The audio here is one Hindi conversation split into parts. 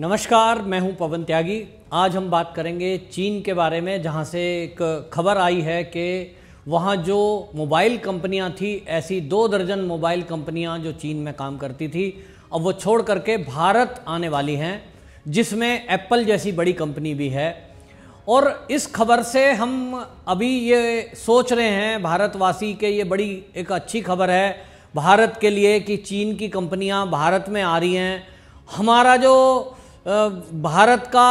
नमस्कार मैं हूं पवन त्यागी आज हम बात करेंगे चीन के बारे में जहां से एक खबर आई है कि वहां जो मोबाइल कंपनियां थी ऐसी दो दर्जन मोबाइल कंपनियां जो चीन में काम करती थी अब वो छोड़ करके भारत आने वाली हैं जिसमें एप्पल जैसी बड़ी कंपनी भी है और इस खबर से हम अभी ये सोच रहे हैं भारतवासी के ये बड़ी एक अच्छी खबर है भारत के लिए कि चीन की कंपनियां भारत में आ रही हैं हमारा जो भारत का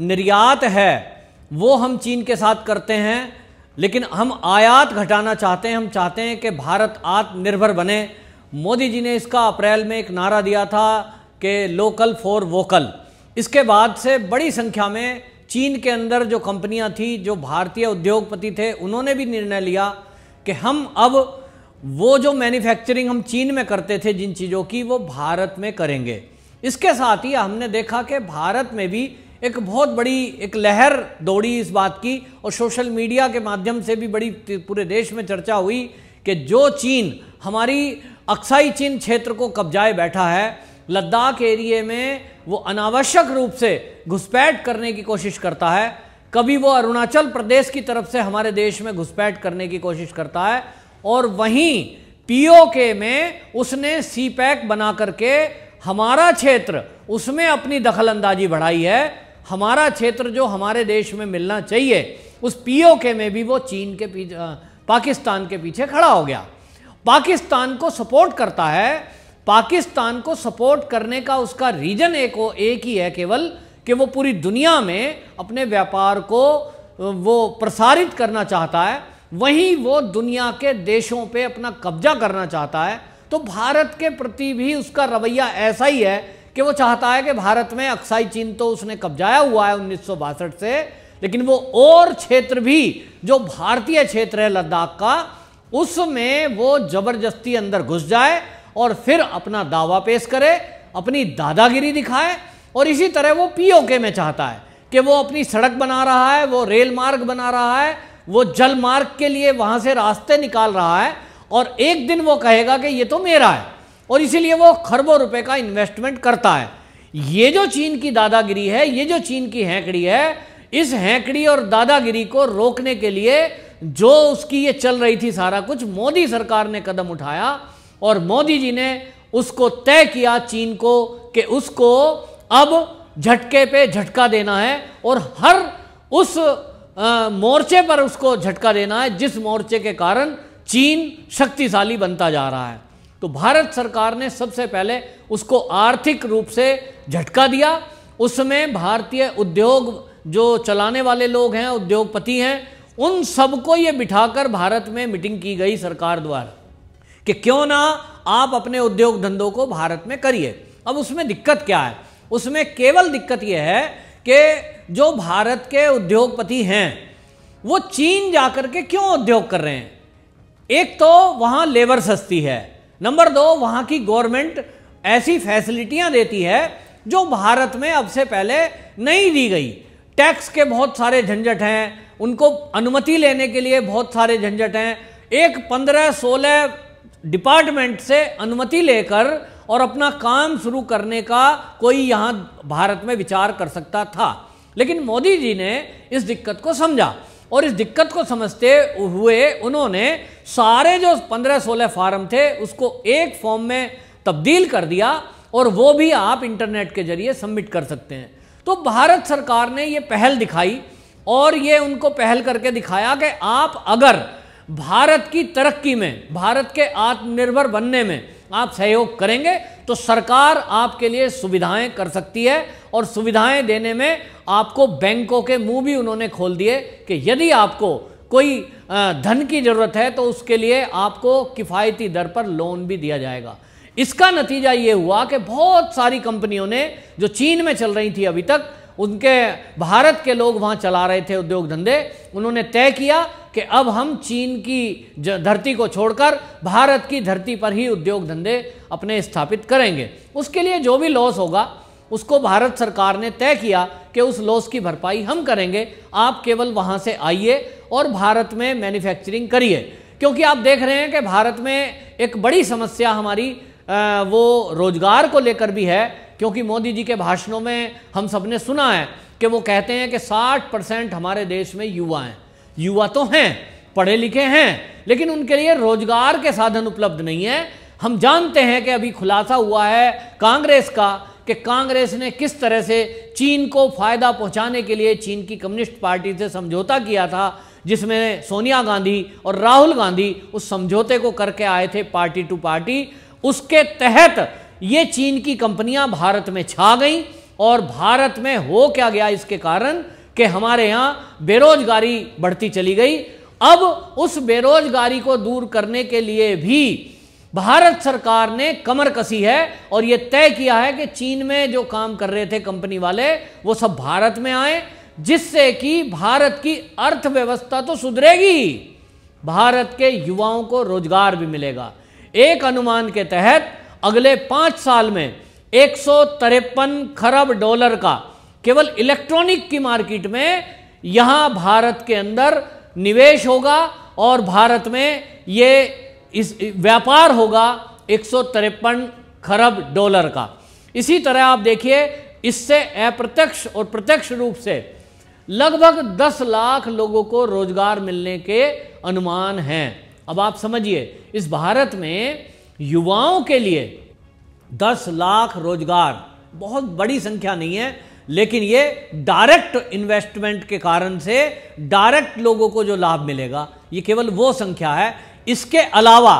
निर्यात है वो हम चीन के साथ करते हैं लेकिन हम आयात घटाना चाहते हैं हम चाहते हैं कि भारत आत्मनिर्भर बने मोदी जी ने इसका अप्रैल में एक नारा दिया था कि लोकल फॉर वोकल इसके बाद से बड़ी संख्या में चीन के अंदर जो कंपनियां थी जो भारतीय उद्योगपति थे उन्होंने भी निर्णय लिया कि हम अब वो जो मैन्युफैक्चरिंग हम चीन में करते थे जिन चीज़ों की वो भारत में करेंगे इसके साथ ही हमने देखा कि भारत में भी एक बहुत बड़ी एक लहर दौड़ी इस बात की और सोशल मीडिया के माध्यम से भी बड़ी पूरे देश में चर्चा हुई कि जो चीन हमारी अक्साई चीन क्षेत्र को कब्जाए बैठा है लद्दाख एरिए में वो अनावश्यक रूप से घुसपैठ करने की कोशिश करता है कभी वो अरुणाचल प्रदेश की तरफ से हमारे देश में घुसपैठ करने की कोशिश करता है और वहीं पीओके में उसने सी पैक बना करके हमारा क्षेत्र उसमें अपनी दखल अंदाजी बढ़ाई है हमारा क्षेत्र जो हमारे देश में मिलना चाहिए उस पीओके में भी वो चीन के पीछे पाकिस्तान के पीछे खड़ा हो गया पाकिस्तान को सपोर्ट करता है पाकिस्तान को सपोर्ट करने का उसका रीजन एक एक ही है केवल कि वो पूरी दुनिया में अपने व्यापार को वो प्रसारित करना चाहता है वहीं वो दुनिया के देशों पे अपना कब्जा करना चाहता है तो भारत के प्रति भी उसका रवैया ऐसा ही है कि वो चाहता है कि भारत में अक्साई चीन तो उसने कब्जाया हुआ है उन्नीस से लेकिन वो और क्षेत्र भी जो भारतीय क्षेत्र है लद्दाख का उसमें वो जबरदस्ती अंदर घुस जाए और फिर अपना दावा पेश करे अपनी दादागिरी दिखाए और इसी तरह वो पीओके में चाहता है कि वो अपनी सड़क बना रहा है वो रेल मार्ग बना रहा है वो जल मार्ग के लिए वहां से रास्ते निकाल रहा है और एक दिन वो कहेगा कि ये तो मेरा है और इसीलिए वो खरबों रुपए का इन्वेस्टमेंट करता है ये जो चीन की दादागिरी है ये जो चीन की हैंकड़ी है इस हैंकड़ी और दादागिरी को रोकने के लिए जो उसकी ये चल रही थी सारा कुछ मोदी सरकार ने कदम उठाया और मोदी जी ने उसको तय किया चीन को कि उसको अब झटके पे झटका देना है और हर उस मोर्चे पर उसको झटका देना है जिस मोर्चे के कारण चीन शक्तिशाली बनता जा रहा है तो भारत सरकार ने सबसे पहले उसको आर्थिक रूप से झटका दिया उसमें भारतीय उद्योग जो चलाने वाले लोग हैं उद्योगपति हैं उन सबको ये बिठाकर भारत में मीटिंग की गई सरकार द्वारा कि क्यों ना आप अपने उद्योग धंधों को भारत में करिए अब उसमें दिक्कत क्या है उसमें केवल दिक्कत यह है कि जो भारत के उद्योगपति हैं वो चीन जाकर के क्यों उद्योग कर रहे हैं एक तो वहाँ लेबर सस्ती है नंबर दो वहाँ की गवर्नमेंट ऐसी फैसिलिटियाँ देती है जो भारत में अब से पहले नहीं दी गई टैक्स के बहुत सारे झंझट हैं उनको अनुमति लेने के लिए बहुत सारे झंझट हैं एक पंद्रह सोलह डिपार्टमेंट से अनुमति लेकर और अपना काम शुरू करने का कोई यहाँ भारत में विचार कर सकता था लेकिन मोदी जी ने इस दिक्कत को समझा और इस दिक्कत को समझते हुए उन्होंने सारे जो पंद्रह सोलह फार्म थे उसको एक फॉर्म में तब्दील कर दिया और वो भी आप इंटरनेट के जरिए सबमिट कर सकते हैं तो भारत सरकार ने ये पहल दिखाई और ये उनको पहल करके दिखाया कि आप अगर भारत की तरक्की में भारत के आत्मनिर्भर बनने में आप सहयोग करेंगे तो सरकार आपके लिए सुविधाएं कर सकती है और सुविधाएं देने में आपको बैंकों के मुंह भी उन्होंने खोल दिए कि यदि आपको कोई धन की ज़रूरत है तो उसके लिए आपको किफ़ायती दर पर लोन भी दिया जाएगा इसका नतीजा ये हुआ कि बहुत सारी कंपनियों ने जो चीन में चल रही थी अभी तक उनके भारत के लोग वहाँ चला रहे थे उद्योग धंधे उन्होंने तय किया कि अब हम चीन की धरती को छोड़कर भारत की धरती पर ही उद्योग धंधे अपने स्थापित करेंगे उसके लिए जो भी लॉस होगा उसको भारत सरकार ने तय किया कि उस लॉस की भरपाई हम करेंगे आप केवल वहाँ से आइए और भारत में मैन्युफैक्चरिंग करिए क्योंकि आप देख रहे हैं कि भारत में एक बड़ी समस्या हमारी आ, वो रोजगार को लेकर भी है क्योंकि मोदी जी के भाषणों में हम सब ने सुना है कि वो कहते हैं कि 60 परसेंट हमारे देश में युवा हैं युवा तो हैं पढ़े लिखे हैं लेकिन उनके लिए रोजगार के साधन उपलब्ध नहीं है हम जानते हैं कि अभी खुलासा हुआ है कांग्रेस का कि कांग्रेस ने किस तरह से चीन को फायदा पहुंचाने के लिए चीन की कम्युनिस्ट पार्टी से समझौता किया था जिसमें सोनिया गांधी और राहुल गांधी उस समझौते को करके आए थे पार्टी टू पार्टी उसके तहत ये चीन की कंपनियां भारत में छा गईं और भारत में हो क्या गया इसके कारण कि हमारे यहाँ बेरोजगारी बढ़ती चली गई अब उस बेरोजगारी को दूर करने के लिए भी भारत सरकार ने कमर कसी है और यह तय किया है कि चीन में जो काम कर रहे थे कंपनी वाले वो सब भारत में आए जिससे कि भारत की अर्थव्यवस्था तो सुधरेगी भारत के युवाओं को रोजगार भी मिलेगा एक अनुमान के तहत अगले पांच साल में एक खरब डॉलर का केवल इलेक्ट्रॉनिक की मार्केट में यहां भारत के अंदर निवेश होगा और भारत में ये इस व्यापार होगा एक खरब डॉलर का इसी तरह आप देखिए इससे अप्रत्यक्ष और प्रत्यक्ष रूप से लगभग 10 लाख लोगों को रोजगार मिलने के अनुमान हैं अब आप समझिए इस भारत में युवाओं के लिए 10 लाख रोजगार बहुत बड़ी संख्या नहीं है लेकिन ये डायरेक्ट इन्वेस्टमेंट के कारण से डायरेक्ट लोगों को जो लाभ मिलेगा ये केवल वो संख्या है इसके अलावा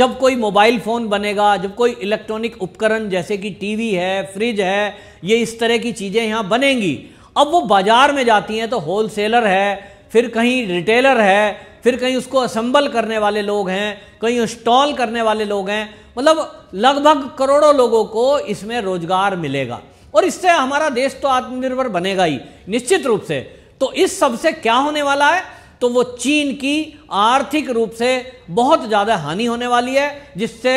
जब कोई मोबाइल फ़ोन बनेगा जब कोई इलेक्ट्रॉनिक उपकरण जैसे कि टीवी है फ्रिज है ये इस तरह की चीज़ें यहाँ बनेंगी अब वो बाज़ार में जाती हैं तो होलसेलर है फिर कहीं रिटेलर है फिर कहीं उसको असम्बल करने वाले लोग हैं कहीं इंस्टॉल करने वाले लोग हैं मतलब लगभग करोड़ों लोगों को इसमें रोज़गार मिलेगा और इससे हमारा देश तो आत्मनिर्भर बनेगा ही निश्चित रूप से तो इस सब से क्या होने वाला है तो वो चीन की आर्थिक रूप से बहुत ज़्यादा हानि होने वाली है जिससे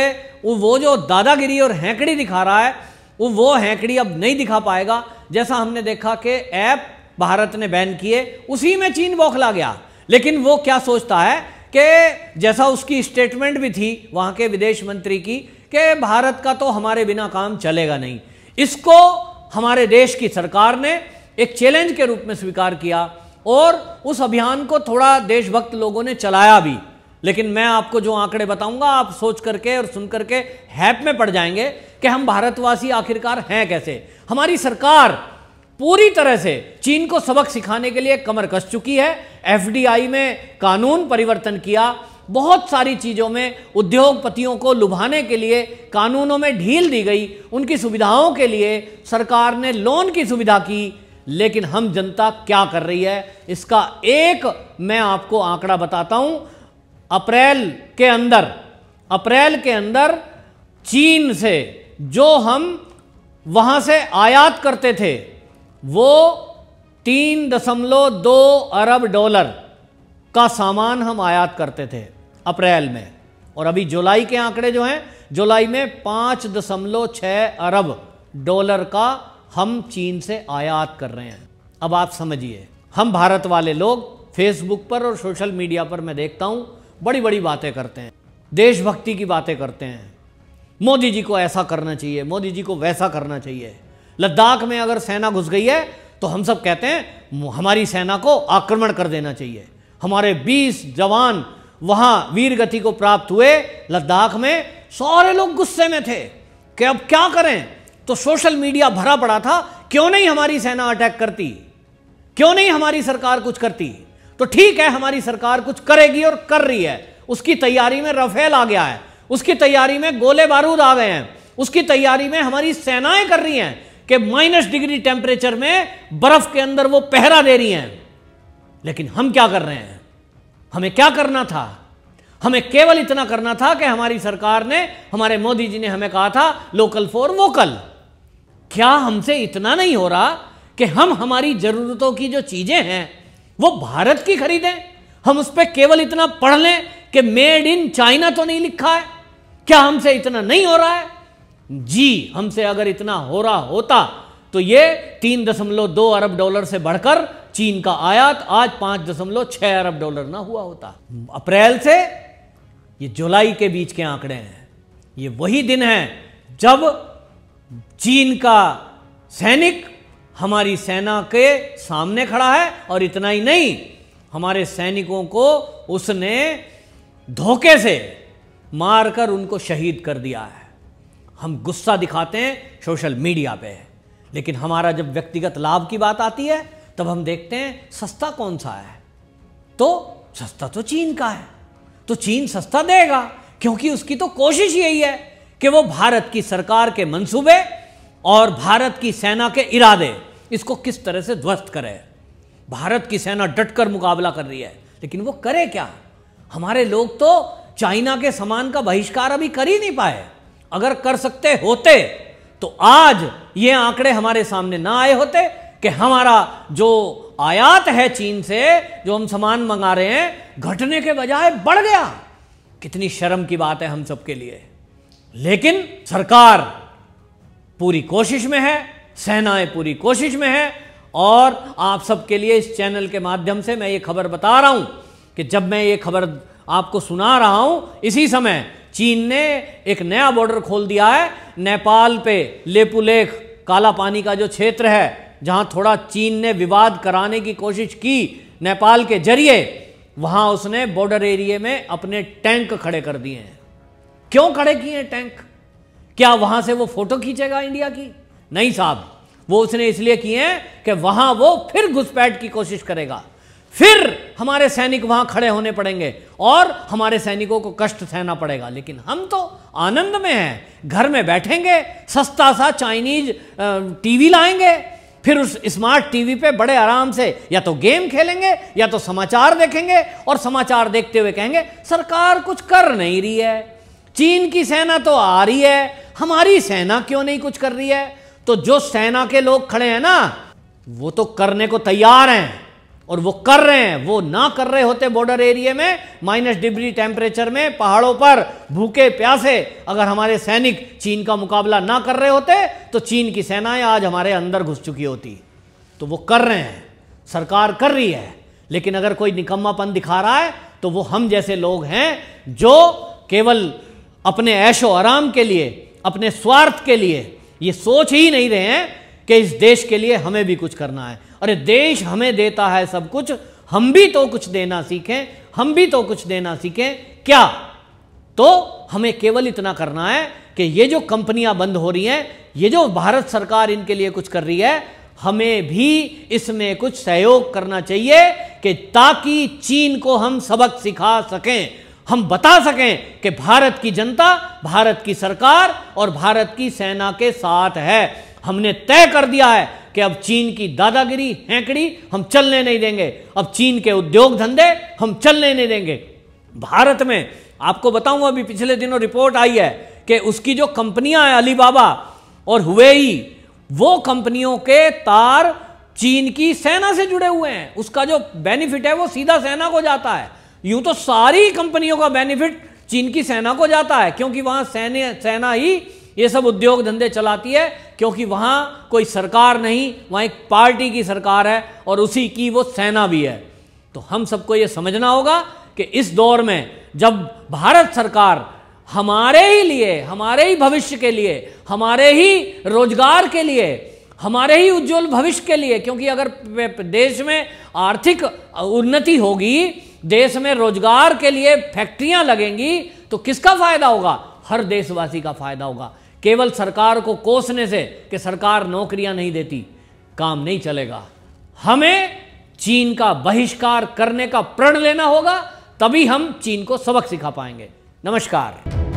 वो जो दादागिरी और हैंकड़ी दिखा रहा है वो हैंकड़ी अब नहीं दिखा पाएगा जैसा हमने देखा कि ऐप भारत ने बैन किए उसी में चीन बौखला गया लेकिन वो क्या सोचता है कि जैसा उसकी स्टेटमेंट भी थी वहां के विदेश मंत्री की कि भारत का तो हमारे बिना काम चलेगा नहीं इसको हमारे देश की सरकार ने एक चैलेंज के रूप में स्वीकार किया और उस अभियान को थोड़ा देशभक्त लोगों ने चलाया भी लेकिन मैं आपको जो आंकड़े बताऊंगा आप सोच करके और सुन करके हैप में पड़ जाएंगे कि हम भारतवासी आखिरकार हैं कैसे हमारी सरकार पूरी तरह से चीन को सबक सिखाने के लिए कमर कस चुकी है एफडीआई में कानून परिवर्तन किया बहुत सारी चीज़ों में उद्योगपतियों को लुभाने के लिए कानूनों में ढील दी गई उनकी सुविधाओं के लिए सरकार ने लोन की सुविधा की लेकिन हम जनता क्या कर रही है इसका एक मैं आपको आंकड़ा बताता हूं अप्रैल के अंदर अप्रैल के अंदर चीन से जो हम वहां से आयात करते थे वो तीन दशमलव दो अरब डॉलर का सामान हम आयात करते थे अप्रैल में और अभी जुलाई के आंकड़े जो हैं जुलाई में पाँच दशमलव छः अरब डॉलर का हम चीन से आयात कर रहे हैं अब आप समझिए हम भारत वाले लोग फेसबुक पर और सोशल मीडिया पर मैं देखता हूँ बड़ी बड़ी बातें करते हैं देशभक्ति की बातें करते हैं मोदी जी को ऐसा करना चाहिए मोदी जी को वैसा करना चाहिए लद्दाख में अगर सेना घुस गई है तो हम सब कहते हैं हमारी सेना को आक्रमण कर देना चाहिए हमारे 20 जवान वहां वीर गति को प्राप्त हुए लद्दाख में सारे लोग गुस्से में थे कि अब क्या करें तो सोशल मीडिया भरा पड़ा था क्यों नहीं हमारी सेना अटैक करती क्यों नहीं हमारी सरकार कुछ करती तो ठीक है हमारी सरकार कुछ करेगी और कर रही है उसकी तैयारी में रफेल आ गया है उसकी तैयारी में गोले बारूद आ गए हैं उसकी तैयारी में हमारी सेनाएं कर रही हैं कि माइनस डिग्री टेम्परेचर में बर्फ के अंदर वो पहरा दे रही हैं लेकिन हम क्या कर रहे हैं हमें क्या करना था हमें केवल इतना करना था कि हमारी सरकार ने हमारे मोदी जी ने हमें कहा था लोकल फॉर वोकल क्या हमसे इतना नहीं हो रहा कि हम हमारी ज़रूरतों की जो चीज़ें हैं वो भारत की खरीदें हम उस पर केवल इतना पढ़ लें कि मेड इन चाइना तो नहीं लिखा है क्या हमसे इतना नहीं हो रहा है जी हमसे अगर इतना हो रहा होता तो ये तीन दशमलव दो अरब डॉलर से बढ़कर चीन का आयात आज पांच दशमलव छह अरब डॉलर ना हुआ होता अप्रैल से ये जुलाई के बीच के आंकड़े हैं ये वही दिन है जब चीन का सैनिक हमारी सेना के सामने खड़ा है और इतना ही नहीं हमारे सैनिकों को उसने धोखे से मारकर उनको शहीद कर दिया है हम गुस्सा दिखाते हैं सोशल मीडिया पे लेकिन हमारा जब व्यक्तिगत लाभ की बात आती है तब हम देखते हैं सस्ता कौन सा है तो सस्ता तो चीन का है तो चीन सस्ता देगा क्योंकि उसकी तो कोशिश यही है कि वो भारत की सरकार के मंसूबे और भारत की सेना के इरादे इसको किस तरह से ध्वस्त करे भारत की सेना डटकर मुकाबला कर रही है लेकिन वो करे क्या हमारे लोग तो चाइना के सामान का बहिष्कार अभी कर ही नहीं पाए अगर कर सकते होते तो आज ये आंकड़े हमारे सामने ना आए होते कि हमारा जो आयात है चीन से जो हम सामान मंगा रहे हैं घटने के बजाय बढ़ गया कितनी शर्म की बात है हम सबके लिए लेकिन सरकार पूरी कोशिश में है सेनाएं पूरी कोशिश में है और आप सबके लिए इस चैनल के माध्यम से मैं ये खबर बता रहा हूं कि जब मैं ये खबर आपको सुना रहा हूं इसी समय चीन ने एक नया बॉर्डर खोल दिया है नेपाल पे लेपुलेख काला पानी का जो क्षेत्र है जहां थोड़ा चीन ने विवाद कराने की कोशिश की नेपाल के जरिए वहां उसने बॉर्डर एरिया में अपने टैंक खड़े कर दिए हैं क्यों खड़े किए हैं टैंक क्या वहां से वो फोटो खींचेगा इंडिया की नहीं साहब वो उसने इसलिए किए हैं कि वहां वो फिर घुसपैठ की कोशिश करेगा फिर हमारे सैनिक वहां खड़े होने पड़ेंगे और हमारे सैनिकों को कष्ट सहना पड़ेगा लेकिन हम तो आनंद में हैं घर में बैठेंगे सस्ता सा चाइनीज टीवी लाएंगे फिर उस स्मार्ट टीवी पे बड़े आराम से या तो गेम खेलेंगे या तो समाचार देखेंगे और समाचार देखते हुए कहेंगे सरकार कुछ कर नहीं रही है चीन की सेना तो आ रही है हमारी सेना क्यों नहीं कुछ कर रही है तो जो सेना के लोग खड़े हैं ना वो तो करने को तैयार हैं और वो कर रहे हैं वो ना कर रहे होते बॉर्डर एरिया में माइनस डिग्री टेम्परेचर में पहाड़ों पर भूखे प्यासे अगर हमारे सैनिक चीन का मुकाबला ना कर रहे होते तो चीन की सेनाएं आज हमारे अंदर घुस चुकी होती तो वो कर रहे हैं सरकार कर रही है लेकिन अगर कोई निकम्मापन दिखा रहा है तो वो हम जैसे लोग हैं जो केवल अपने ऐशो आराम के लिए अपने स्वार्थ के लिए ये सोच ही नहीं रहे हैं कि इस देश के लिए हमें भी कुछ करना है अरे देश हमें देता है सब कुछ हम भी तो कुछ देना सीखें हम भी तो कुछ देना सीखें क्या तो हमें केवल इतना करना है कि ये जो कंपनियां बंद हो रही हैं ये जो भारत सरकार इनके लिए कुछ कर रही है हमें भी इसमें कुछ सहयोग करना चाहिए कि ताकि चीन को हम सबक सिखा सकें हम बता सकें कि भारत की जनता भारत की सरकार और भारत की सेना के साथ है हमने तय कर दिया है कि अब चीन की दादागिरी हैंकड़ी हम चलने नहीं देंगे अब चीन के उद्योग धंधे हम चलने नहीं देंगे भारत में आपको बताऊंगा अभी पिछले दिनों रिपोर्ट आई है कि उसकी जो कंपनियां हैं अलीबाबा और हुए वो कंपनियों के तार चीन की सेना से जुड़े हुए हैं उसका जो बेनिफिट है वो सीधा सेना को जाता है यूं तो सारी कंपनियों का बेनिफिट चीन की सेना को जाता है क्योंकि वहां सेना ही ये सब उद्योग धंधे चलाती है क्योंकि वहाँ कोई सरकार नहीं वहाँ एक पार्टी की सरकार है और उसी की वो सेना भी है तो हम सबको ये समझना होगा कि इस दौर में जब भारत सरकार हमारे ही लिए हमारे ही भविष्य के लिए हमारे ही रोजगार के लिए हमारे ही उज्जवल भविष्य के लिए क्योंकि अगर देश में आर्थिक उन्नति होगी देश में रोजगार के लिए फैक्ट्रियां लगेंगी तो किसका फायदा होगा हर देशवासी का फायदा होगा केवल सरकार को कोसने से कि सरकार नौकरियां नहीं देती काम नहीं चलेगा हमें चीन का बहिष्कार करने का प्रण लेना होगा तभी हम चीन को सबक सिखा पाएंगे नमस्कार